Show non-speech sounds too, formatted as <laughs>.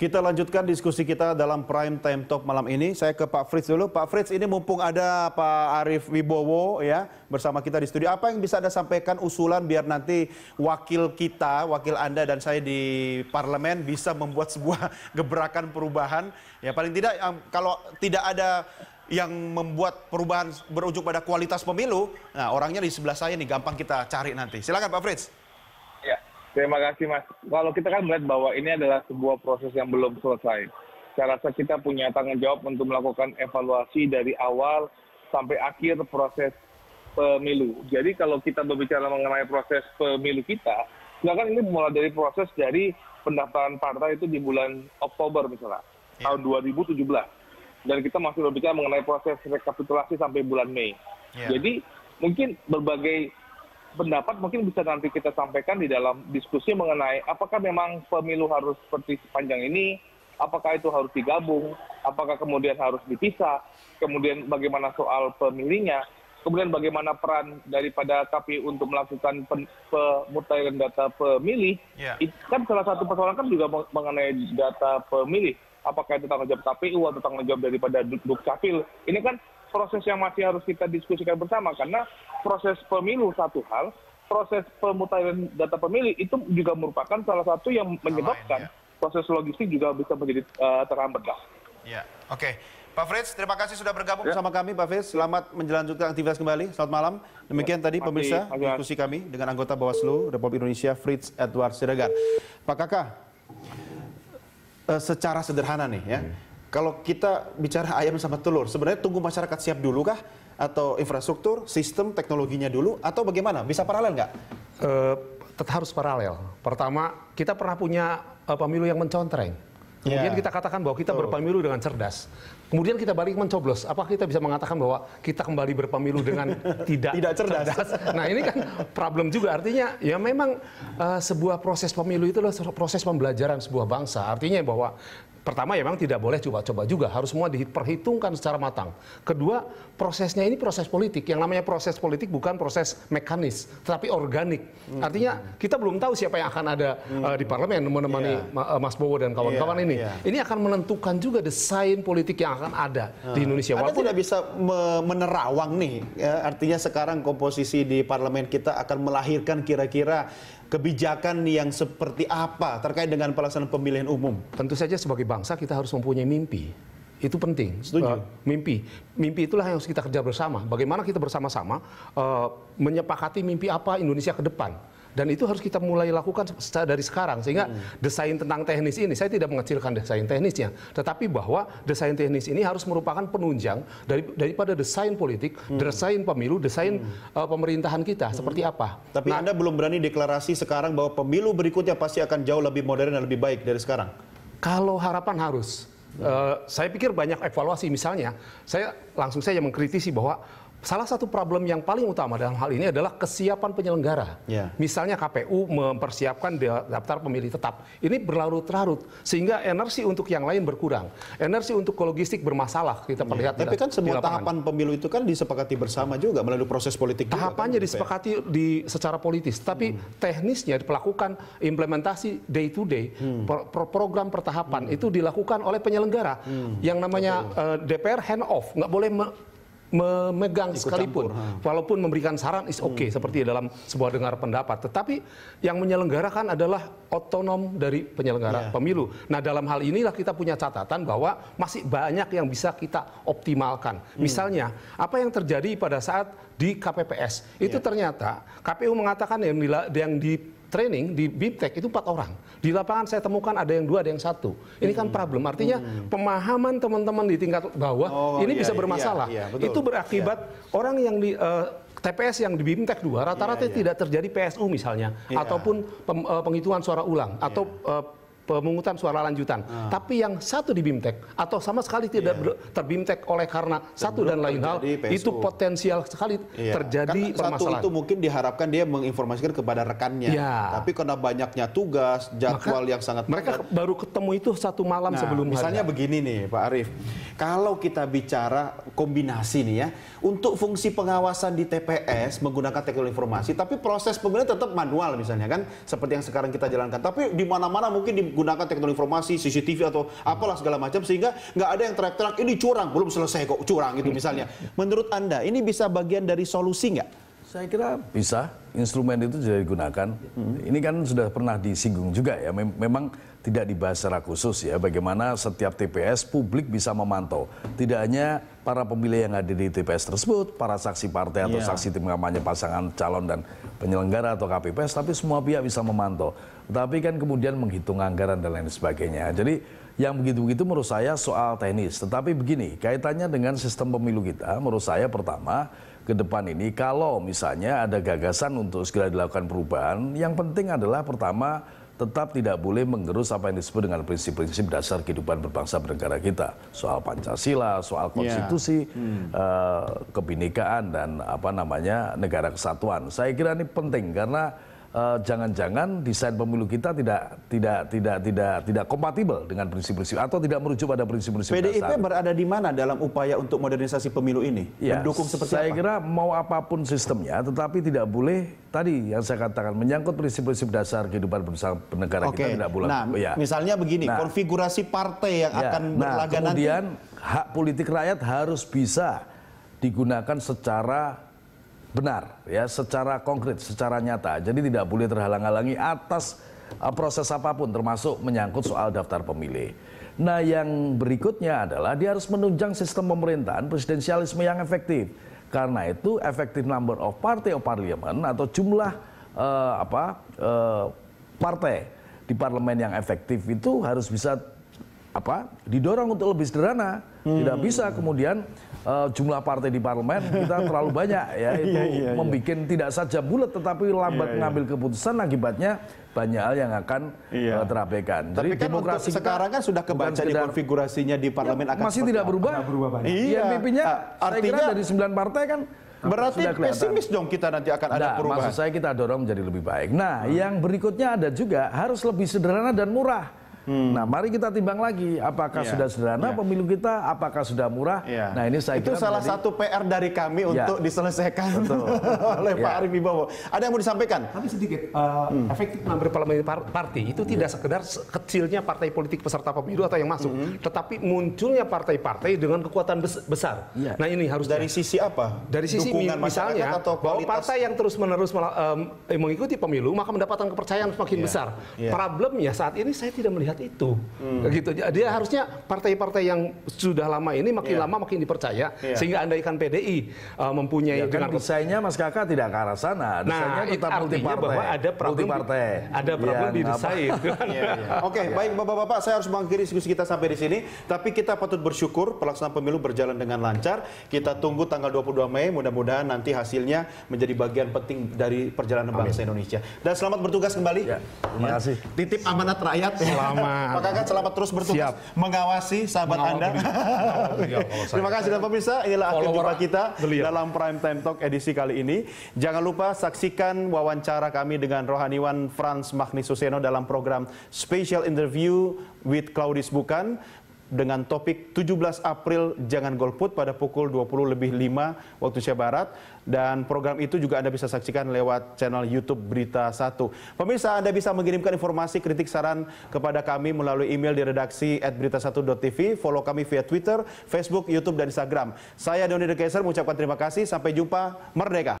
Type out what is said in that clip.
Kita lanjutkan diskusi kita dalam prime time talk malam ini. Saya ke Pak Fritz dulu. Pak Fritz ini mumpung ada Pak Arief Wibowo ya bersama kita di studio. Apa yang bisa Anda sampaikan usulan biar nanti wakil kita, wakil Anda dan saya di parlemen bisa membuat <laughs> sebuah gebrakan perubahan. Ya paling tidak kalau tidak ada yang membuat perubahan berujung pada kualitas pemilu, nah orangnya di sebelah saya nih gampang kita cari nanti. Silakan Pak Fritz. Terima kasih Mas. Kalau kita kan melihat bahwa ini adalah sebuah proses yang belum selesai. Saya rasa kita punya tanggung jawab untuk melakukan evaluasi dari awal sampai akhir proses pemilu. Jadi kalau kita berbicara mengenai proses pemilu kita, silakan ini mulai dari proses dari pendaftaran partai itu di bulan Oktober misalnya, ya. tahun 2017. Dan kita masih berbicara mengenai proses rekapitulasi sampai bulan Mei. Ya. Jadi mungkin berbagai pendapat mungkin bisa nanti kita sampaikan di dalam diskusi mengenai apakah memang pemilu harus seperti sepanjang ini, apakah itu harus digabung, apakah kemudian harus dipisah, kemudian bagaimana soal pemilihnya, kemudian bagaimana peran daripada KPU untuk melakukan pemutahiran data pemilih, yeah. kan salah satu persoalan kan juga mengenai data pemilih, apakah itu tanggung jawab KPU atau tanggung jawab daripada Dukcapil, ini kan proses yang masih harus kita diskusikan bersama karena proses pemilu satu hal proses pemutaran data pemilih itu juga merupakan salah satu yang menyebabkan ya. proses logistik juga bisa menjadi uh, terhambat Ya, oke. Okay. Pak Frits, terima kasih sudah bergabung ya. bersama kami Pak Frits. Selamat menjalankan aktivitas kembali. Selamat malam. Demikian ya, tadi pemirsa diskusi kami dengan anggota Bawaslu Republik Indonesia Frits Edward Siregar. Pak Kakak, eh, secara sederhana nih ya. Hmm kalau kita bicara ayam sama telur, sebenarnya tunggu masyarakat siap dulu kah? Atau infrastruktur, sistem, teknologinya dulu? Atau bagaimana? Bisa paralel nggak? Uh, tetap harus paralel. Pertama, kita pernah punya uh, pemilu yang mencontreng. Kemudian yeah. kita katakan bahwa kita berpemilu dengan cerdas. Kemudian kita balik mencoblos. Apakah kita bisa mengatakan bahwa kita kembali berpemilu dengan <laughs> tidak, tidak cerdas? cerdas? Nah ini kan problem juga. Artinya ya memang uh, sebuah proses pemilu itu adalah proses pembelajaran sebuah bangsa. Artinya bahwa pertama ya memang tidak boleh coba-coba juga harus semua diperhitungkan secara matang kedua prosesnya ini proses politik yang namanya proses politik bukan proses mekanis tetapi organik hmm. artinya kita belum tahu siapa yang akan ada hmm. uh, di parlemen menemani yeah. Iya. Mas Bowo dan kawan-kawan yeah. ini yeah. ini akan menentukan juga desain politik yang akan ada hmm. di ah. Indonesia Anda Walaupun tidak bisa me menerawang nih ya, artinya sekarang komposisi di parlemen kita akan melahirkan kira-kira kebijakan yang seperti apa terkait dengan pelaksanaan pemilihan umum? Tentu saja sebagai bangsa kita harus mempunyai mimpi. Itu penting. Setuju. Uh, mimpi. Mimpi itulah yang harus kita kerja bersama. Bagaimana kita bersama-sama uh, menyepakati mimpi apa Indonesia ke depan dan itu harus kita mulai lakukan secara dari sekarang sehingga hmm. desain tentang teknis ini saya tidak mengecilkan desain teknisnya tetapi bahwa desain teknis ini harus merupakan penunjang dari daripada desain politik hmm. desain pemilu desain uh, pemerintahan kita seperti apa tapi nah, anda belum berani deklarasi sekarang bahwa pemilu berikutnya pasti akan jauh lebih modern dan lebih baik dari sekarang kalau harapan harus Uh, saya pikir banyak evaluasi misalnya saya langsung saja mengkritisi bahwa Salah satu problem yang paling utama dalam hal ini adalah kesiapan penyelenggara. Yeah. Misalnya KPU mempersiapkan daftar pemilih tetap. Ini berlarut-larut sehingga energi untuk yang lain berkurang. Energi untuk logistik bermasalah kita ya, perlihat. Tapi kan semua tahapan pemilu itu kan disepakati bersama juga melalui proses politik. Kan, Tahapannya kan, disepakati di secara politis, tapi hmm. teknisnya dilakukan implementasi day to day hmm. pro program pertahapan hmm. itu dilakukan oleh penyelenggara. Hmm. Yang namanya okay. uh, eh, DPR hand off, nggak boleh memegang Ikut sekalipun, campur, walaupun memberikan saran is oke okay, hmm. seperti dalam sebuah dengar pendapat, tetapi yang menyelenggarakan adalah otonom dari penyelenggara yeah. pemilu. Nah dalam hal inilah kita punya catatan bahwa masih banyak yang bisa kita optimalkan. Hmm. Misalnya apa yang terjadi pada saat di KPPS itu yeah. ternyata KPU mengatakan yang, yang di training di Bimtek itu empat orang. Di lapangan saya temukan ada yang dua, ada yang satu. Ini kan hmm. problem. Artinya hmm. pemahaman teman-teman di tingkat bawah oh, ini iya, bisa bermasalah. Iya, iya, Itu berakibat iya. orang yang di uh, eh, TPS yang di BIMTEK 2 rata-rata yeah, yeah. tidak terjadi PSU misalnya yeah. ataupun pem, uh, penghitungan suara ulang yeah. atau uh, pemungutan suara lanjutan. Ah. Tapi yang satu di BIMTEK atau sama sekali tidak yeah. Iya. terbimtek oleh karena dan satu dan lain hal PSU. itu potensial sekali yeah. terjadi kan permasalahan. Satu itu mungkin diharapkan dia menginformasikan kepada rekannya. Yeah. Tapi karena banyaknya tugas, jadwal Maka, yang sangat mereka baru ketemu itu satu malam nah, sebelum misalnya hari. begini nih Pak Arif, Kalau kita bicara kombinasi nih ya, untuk fungsi pengawasan di TPS menggunakan teknologi informasi, tapi proses pemilihan tetap manual misalnya kan, seperti yang sekarang kita jalankan. Tapi di mana-mana mungkin di digunakan teknologi informasi, CCTV atau apalah segala macam sehingga nggak ada yang terak-terak ini curang belum selesai kok curang gitu misalnya. <laughs> Menurut anda ini bisa bagian dari solusi nggak? Saya kira bisa instrumen itu sudah digunakan. hmm Ini kan sudah pernah disinggung juga ya. Mem- memang tidak dibahas secara khusus ya bagaimana setiap TPS publik bisa memantau tidak hanya para pemilih yang ada di TPS tersebut, para saksi partai atau yeah. saksi tim kampanye pasangan calon dan penyelenggara atau KPPS tapi semua pihak bisa memantau. Tapi kan kemudian menghitung anggaran dan lain sebagainya. Jadi yang begitu-begitu menurut saya soal teknis. Tetapi begini, kaitannya dengan sistem pemilu kita menurut saya pertama ke depan ini kalau misalnya ada gagasan untuk segera dilakukan perubahan, yang penting adalah pertama tetap tidak boleh menggerus apa yang disebut dengan prinsip-prinsip dasar kehidupan berbangsa bernegara kita soal pancasila soal iya. konstitusi yeah. hmm. Eh, kebinekaan dan apa namanya negara kesatuan saya kira ini penting karena Eh, jangan-jangan desain pemilu kita tidak tidak tidak tidak tidak kompatibel dengan prinsip-prinsip atau tidak merujuk pada prinsip-prinsip dasar. PDIP berada di mana dalam upaya untuk modernisasi pemilu ini? Ya, Mendukung seperti saya apa? kira mau apapun sistemnya, tetapi tidak boleh tadi yang saya katakan menyangkut prinsip-prinsip dasar kehidupan negara okay. kita tidak boleh. Nah, ya. misalnya begini, nah, konfigurasi partai yang ya, akan nah, berlaga kemudian, nanti. Kemudian hak politik rakyat harus bisa digunakan secara benar ya secara konkret, secara nyata. Jadi tidak boleh terhalang-halangi atas uh, proses apapun termasuk menyangkut soal daftar pemilih. Nah, yang berikutnya adalah dia harus menunjang sistem pemerintahan presidensialisme yang efektif. Karena itu efektif number of party of parliament atau jumlah uh, apa uh, partai di parlemen yang efektif itu harus bisa apa didorong untuk lebih sederhana hmm. tidak bisa kemudian uh, jumlah partai di parlemen kita terlalu banyak ya <laughs> iya, itu yeah, yeah, membuat tidak saja bulat tetapi lambat yeah, mengambil iya. keputusan akibatnya banyak hal yang akan yeah. Iya. uh, terabaikan. Tapi Jadi kan demokrasi kita, sekarang kan sudah kebaca sekedar, di konfigurasinya di parlemen ya, akan masih tidak berubah. berubah Iya, IMP-nya ah, artinya dari 9 partai kan Berarti pesimis dong kita nanti akan nah, ada perubahan. Maksud saya kita dorong menjadi lebih baik. Nah, hmm. yang berikutnya ada juga harus lebih sederhana dan murah. Hmm. Nah, mari kita timbang lagi apakah yeah. sudah sederhana yeah. pemilu kita, apakah sudah murah. Yeah. Nah, ini saya itu kira salah menjadi... satu PR dari kami yeah. untuk diselesaikan Betul. <laughs> oleh yeah. Pak iya. Arief Ibowo. Ada yang mau disampaikan? Tapi sedikit uh, hmm. efektif member parlemen partai itu tidak yeah. sekedar kecilnya partai politik peserta pemilu atau yang masuk, hmm. tetapi munculnya partai-partai dengan kekuatan besar. Yeah. Nah, ini harus dari sisi apa? Dari sisi Dukungan misalnya atau bahwa partai yang terus-menerus eh, mengikuti pemilu maka mendapatkan kepercayaan semakin yeah. besar. Yeah. Problemnya saat ini saya tidak melihat itu. Hmm. Gitu. Dia harusnya partai-partai yang sudah lama ini makin yeah. lama makin dipercaya yeah. sehingga andaikan PDI uh, mempunyai ya, kan dengan desainnya Mas Kakak tidak ke arah sana. Nah, desainnya nah, tetap multi partai. bahwa ada problem partai. Ada problem ya, di iya, desain. <laughs> Iya, iya. Oke, baik Bapak-bapak, saya harus mengakhiri diskusi kita sampai di sini, tapi kita patut bersyukur pelaksanaan pemilu berjalan dengan lancar. Kita tunggu tanggal 22 Mei, mudah-mudahan nanti hasilnya menjadi bagian penting dari perjalanan bangsa Indonesia. Dan selamat bertugas kembali. Ya, terima ya. kasih. Titip amanat rakyat. Selamat aman. Pak Kakak selamat terus bertugas Siap. mengawasi sahabat Anda. <laughs> Iya, Terima kasih dan pemirsa, inilah akhir jumpa kita dalam Prime Time Talk edisi kali ini. Jangan lupa saksikan wawancara kami dengan rohaniwan Franz Magnisuseno dalam program Special Interview with Claudis Bukan dengan topik 17 April Jangan Golput pada pukul 20 lebih 5 waktu Indonesia Barat. Dan program itu juga Anda bisa saksikan lewat channel Youtube Berita 1. Pemirsa, Anda bisa mengirimkan informasi, kritik, saran kepada kami melalui email di redaksi at berita1.tv. Follow kami via Twitter, Facebook, Youtube, dan Instagram. Saya Doni Dekaiser mengucapkan terima kasih. Sampai jumpa. Merdeka!